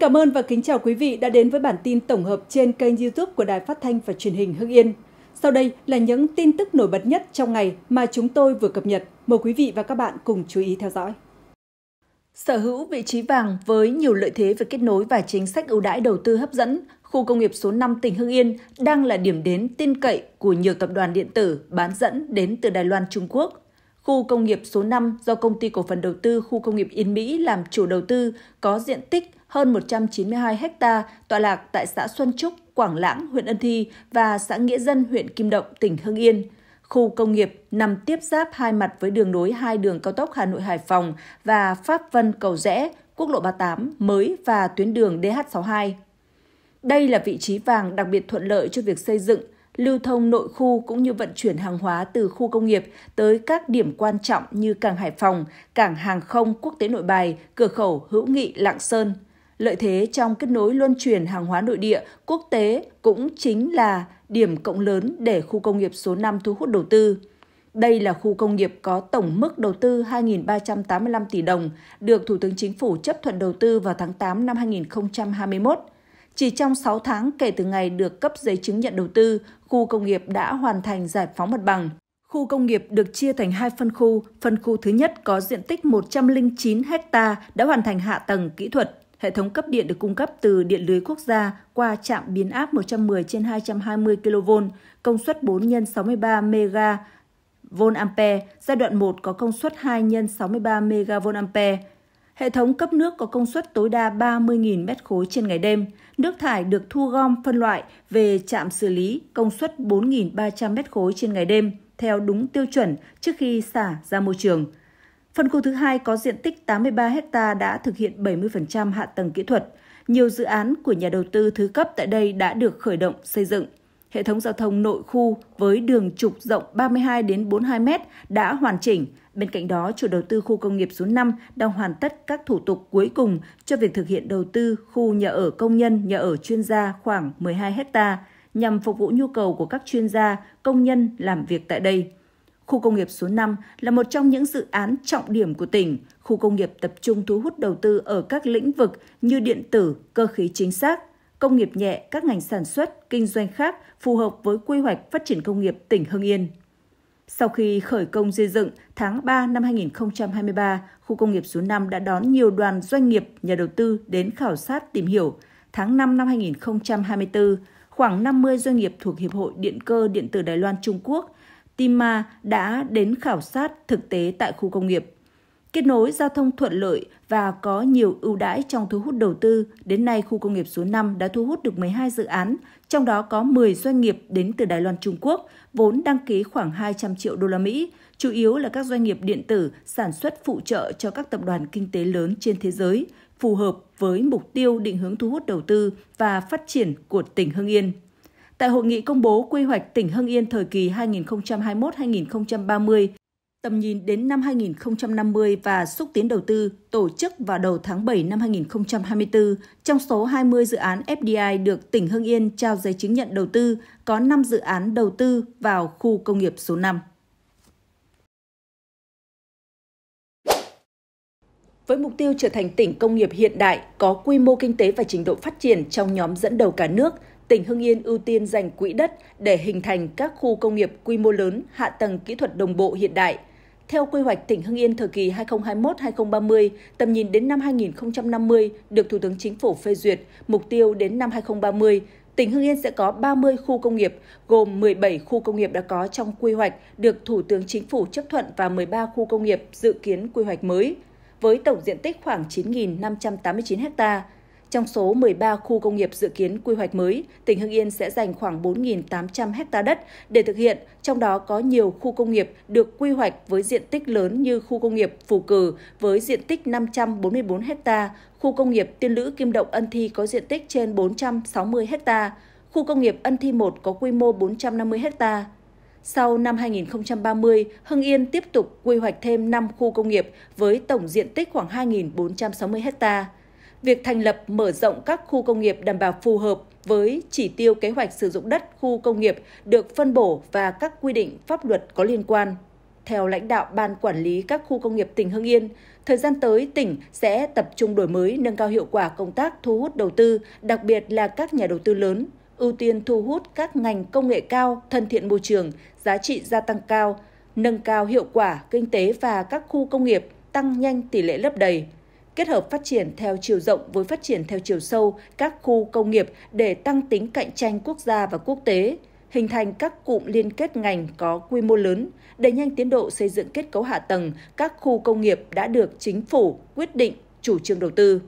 cảm ơn và kính chào quý vị đã đến với bản tin tổng hợp trên kênh YouTube của Đài Phát thanh và Truyền hình Hưng Yên. Sau đây là những tin tức nổi bật nhất trong ngày mà chúng tôi vừa cập nhật. Mời quý vị và các bạn cùng chú ý theo dõi. Sở hữu vị trí vàng với nhiều lợi thế về kết nối và chính sách ưu đãi đầu tư hấp dẫn, khu công nghiệp số 5 tỉnh Hưng Yên đang là điểm đến tin cậy của nhiều tập đoàn điện tử bán dẫn đến từ Đài Loan Trung Quốc. Khu công nghiệp số 5 do công ty cổ phần đầu tư khu công nghiệp Yên Mỹ làm chủ đầu tư có diện tích hơn 192 ha tọa lạc tại xã Xuân Trúc, Quảng Lãng, huyện Ân Thi và xã Nghĩa Dân, huyện Kim Động, tỉnh Hưng Yên. Khu công nghiệp nằm tiếp giáp hai mặt với đường nối hai đường cao tốc Hà Nội Hải Phòng và Pháp Vân Cầu Rẽ, quốc lộ 38 mới và tuyến đường DH62. Đây là vị trí vàng đặc biệt thuận lợi cho việc xây dựng, lưu thông nội khu cũng như vận chuyển hàng hóa từ khu công nghiệp tới các điểm quan trọng như cảng Hải Phòng, cảng hàng không quốc tế Nội Bài, cửa khẩu Hữu Nghị Lạng Sơn. Lợi thế trong kết nối luân chuyển hàng hóa nội địa, quốc tế cũng chính là điểm cộng lớn để khu công nghiệp số 5 thu hút đầu tư. Đây là khu công nghiệp có tổng mức đầu tư 2.385 tỷ đồng, được Thủ tướng Chính phủ chấp thuận đầu tư vào tháng 8 năm 2021. Chỉ trong 6 tháng kể từ ngày được cấp giấy chứng nhận đầu tư, khu công nghiệp đã hoàn thành giải phóng mặt bằng. Khu công nghiệp được chia thành hai phân khu. Phân khu thứ nhất có diện tích 109 ha đã hoàn thành hạ tầng kỹ thuật. Hệ thống cấp điện được cung cấp từ điện lưới quốc gia qua trạm biến áp 110 trên 220 kV, công suất 4 x 63 ampere, giai đoạn 1 có công suất 2 x 63 ampere. Hệ thống cấp nước có công suất tối đa 30.000 mét khối trên ngày đêm. Nước thải được thu gom phân loại về trạm xử lý công suất 4.300 mét khối trên ngày đêm theo đúng tiêu chuẩn trước khi xả ra môi trường. Phân khu thứ hai có diện tích 83 ha đã thực hiện 70% hạ tầng kỹ thuật. Nhiều dự án của nhà đầu tư thứ cấp tại đây đã được khởi động xây dựng. Hệ thống giao thông nội khu với đường trục rộng 32 đến 42 m đã hoàn chỉnh, Bên cạnh đó, chủ đầu tư khu công nghiệp số 5 đang hoàn tất các thủ tục cuối cùng cho việc thực hiện đầu tư khu nhà ở công nhân, nhà ở chuyên gia khoảng 12 hecta nhằm phục vụ nhu cầu của các chuyên gia, công nhân làm việc tại đây. Khu công nghiệp số 5 là một trong những dự án trọng điểm của tỉnh. Khu công nghiệp tập trung thu hút đầu tư ở các lĩnh vực như điện tử, cơ khí chính xác, công nghiệp nhẹ, các ngành sản xuất, kinh doanh khác phù hợp với quy hoạch phát triển công nghiệp tỉnh Hưng Yên. Sau khi khởi công xây dựng, tháng 3 năm 2023, khu công nghiệp số 5 đã đón nhiều đoàn doanh nghiệp, nhà đầu tư đến khảo sát tìm hiểu. Tháng 5 năm 2024, khoảng 50 doanh nghiệp thuộc Hiệp hội Điện cơ Điện tử Đài Loan Trung Quốc, TIMA đã đến khảo sát thực tế tại khu công nghiệp. Kết nối giao thông thuận lợi và có nhiều ưu đãi trong thu hút đầu tư, đến nay khu công nghiệp số 5 đã thu hút được 12 dự án, trong đó có 10 doanh nghiệp đến từ Đài Loan Trung Quốc, vốn đăng ký khoảng 200 triệu đô la Mỹ, chủ yếu là các doanh nghiệp điện tử sản xuất phụ trợ cho các tập đoàn kinh tế lớn trên thế giới, phù hợp với mục tiêu định hướng thu hút đầu tư và phát triển của tỉnh Hưng Yên. Tại hội nghị công bố quy hoạch tỉnh Hưng Yên thời kỳ 2021-2030, tầm nhìn đến năm 2050 và xúc tiến đầu tư tổ chức vào đầu tháng 7 năm 2024. Trong số 20 dự án FDI được tỉnh Hưng Yên trao giấy chứng nhận đầu tư, có 5 dự án đầu tư vào khu công nghiệp số 5. Với mục tiêu trở thành tỉnh công nghiệp hiện đại, có quy mô kinh tế và trình độ phát triển trong nhóm dẫn đầu cả nước, tỉnh Hưng Yên ưu tiên dành quỹ đất để hình thành các khu công nghiệp quy mô lớn, hạ tầng kỹ thuật đồng bộ hiện đại, theo quy hoạch tỉnh Hưng Yên thời kỳ 2021-2030, tầm nhìn đến năm 2050 được Thủ tướng Chính phủ phê duyệt, mục tiêu đến năm 2030, tỉnh Hưng Yên sẽ có 30 khu công nghiệp, gồm 17 khu công nghiệp đã có trong quy hoạch được Thủ tướng Chính phủ chấp thuận và 13 khu công nghiệp dự kiến quy hoạch mới, với tổng diện tích khoảng 9.589 hectare trong số 13 khu công nghiệp dự kiến quy hoạch mới, tỉnh Hưng Yên sẽ dành khoảng 4.800 ha đất để thực hiện, trong đó có nhiều khu công nghiệp được quy hoạch với diện tích lớn như khu công nghiệp Phù Cử với diện tích 544 ha, khu công nghiệp Tiên Lữ Kim Động Ân Thi có diện tích trên 460 ha, khu công nghiệp Ân Thi 1 có quy mô 450 ha. Sau năm 2030, Hưng Yên tiếp tục quy hoạch thêm 5 khu công nghiệp với tổng diện tích khoảng 2.460 hectare việc thành lập mở rộng các khu công nghiệp đảm bảo phù hợp với chỉ tiêu kế hoạch sử dụng đất khu công nghiệp được phân bổ và các quy định pháp luật có liên quan. Theo lãnh đạo Ban Quản lý các khu công nghiệp tỉnh Hưng Yên, thời gian tới tỉnh sẽ tập trung đổi mới nâng cao hiệu quả công tác thu hút đầu tư, đặc biệt là các nhà đầu tư lớn, ưu tiên thu hút các ngành công nghệ cao, thân thiện môi trường, giá trị gia tăng cao, nâng cao hiệu quả kinh tế và các khu công nghiệp, tăng nhanh tỷ lệ lấp đầy – kết hợp phát triển theo chiều rộng với phát triển theo chiều sâu các khu công nghiệp để tăng tính cạnh tranh quốc gia và quốc tế, hình thành các cụm liên kết ngành có quy mô lớn, đẩy nhanh tiến độ xây dựng kết cấu hạ tầng các khu công nghiệp đã được chính phủ quyết định chủ trương đầu tư.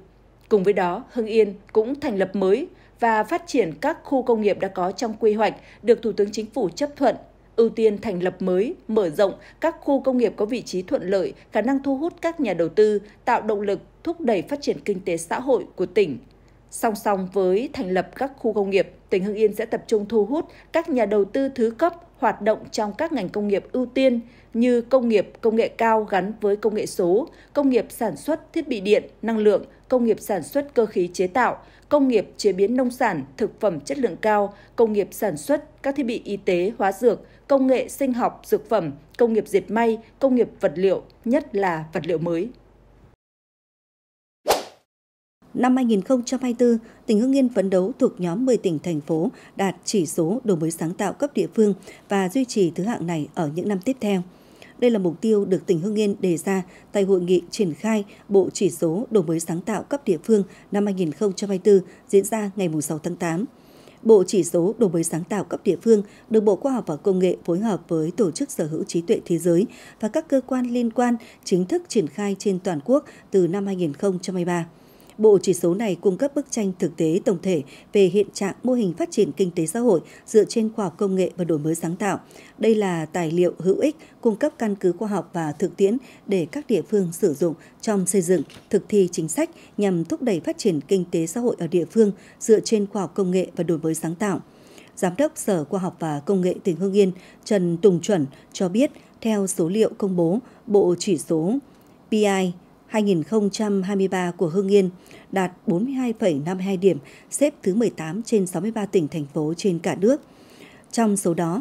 Cùng với đó, Hưng Yên cũng thành lập mới và phát triển các khu công nghiệp đã có trong quy hoạch được Thủ tướng Chính phủ chấp thuận ưu tiên thành lập mới, mở rộng các khu công nghiệp có vị trí thuận lợi, khả năng thu hút các nhà đầu tư, tạo động lực thúc đẩy phát triển kinh tế xã hội của tỉnh. Song song với thành lập các khu công nghiệp, tỉnh Hưng Yên sẽ tập trung thu hút các nhà đầu tư thứ cấp hoạt động trong các ngành công nghiệp ưu tiên như công nghiệp công nghệ cao gắn với công nghệ số, công nghiệp sản xuất thiết bị điện, năng lượng, công nghiệp sản xuất cơ khí chế tạo, công nghiệp chế biến nông sản, thực phẩm chất lượng cao, công nghiệp sản xuất các thiết bị y tế, hóa dược, công nghệ sinh học, dược phẩm, công nghiệp dệt may, công nghiệp vật liệu, nhất là vật liệu mới. Năm 2024, tỉnh Hưng Yên phấn đấu thuộc nhóm 10 tỉnh, thành phố đạt chỉ số đổi mới sáng tạo cấp địa phương và duy trì thứ hạng này ở những năm tiếp theo. Đây là mục tiêu được tỉnh Hưng Yên đề ra tại hội nghị triển khai Bộ Chỉ số Đổi mới sáng tạo cấp địa phương năm 2024 diễn ra ngày 6 tháng 8. Bộ Chỉ số Đổi mới sáng tạo cấp địa phương được Bộ Khoa học và Công nghệ phối hợp với Tổ chức Sở hữu trí tuệ thế giới và các cơ quan liên quan chính thức triển khai trên toàn quốc từ năm 2023. Bộ chỉ số này cung cấp bức tranh thực tế tổng thể về hiện trạng mô hình phát triển kinh tế xã hội dựa trên khoa học công nghệ và đổi mới sáng tạo. Đây là tài liệu hữu ích cung cấp căn cứ khoa học và thực tiễn để các địa phương sử dụng trong xây dựng, thực thi chính sách nhằm thúc đẩy phát triển kinh tế xã hội ở địa phương dựa trên khoa học công nghệ và đổi mới sáng tạo. Giám đốc Sở Khoa học và Công nghệ tỉnh Hưng Yên Trần Tùng Chuẩn cho biết, theo số liệu công bố, Bộ Chỉ số PI 2023 của Hưng Yên đạt 42,52 điểm, xếp thứ 18 trên 63 tỉnh thành phố trên cả nước. Trong số đó,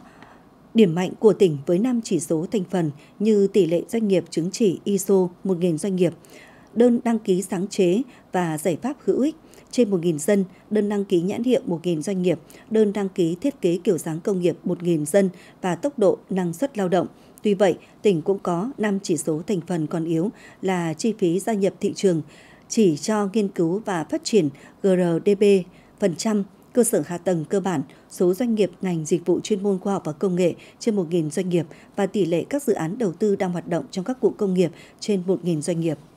điểm mạnh của tỉnh với 5 chỉ số thành phần như tỷ lệ doanh nghiệp chứng chỉ ISO 1.000 doanh nghiệp, đơn đăng ký sáng chế và giải pháp hữu ích trên 1.000 dân, đơn đăng ký nhãn hiệu 1.000 doanh nghiệp, đơn đăng ký thiết kế kiểu dáng công nghiệp 1.000 dân và tốc độ năng suất lao động Tuy vậy, tỉnh cũng có 5 chỉ số thành phần còn yếu là chi phí gia nhập thị trường, chỉ cho nghiên cứu và phát triển GRDP, phần trăm, cơ sở hạ tầng cơ bản, số doanh nghiệp ngành dịch vụ chuyên môn khoa học và công nghệ trên 1.000 doanh nghiệp và tỷ lệ các dự án đầu tư đang hoạt động trong các cụm công nghiệp trên 1.000 doanh nghiệp.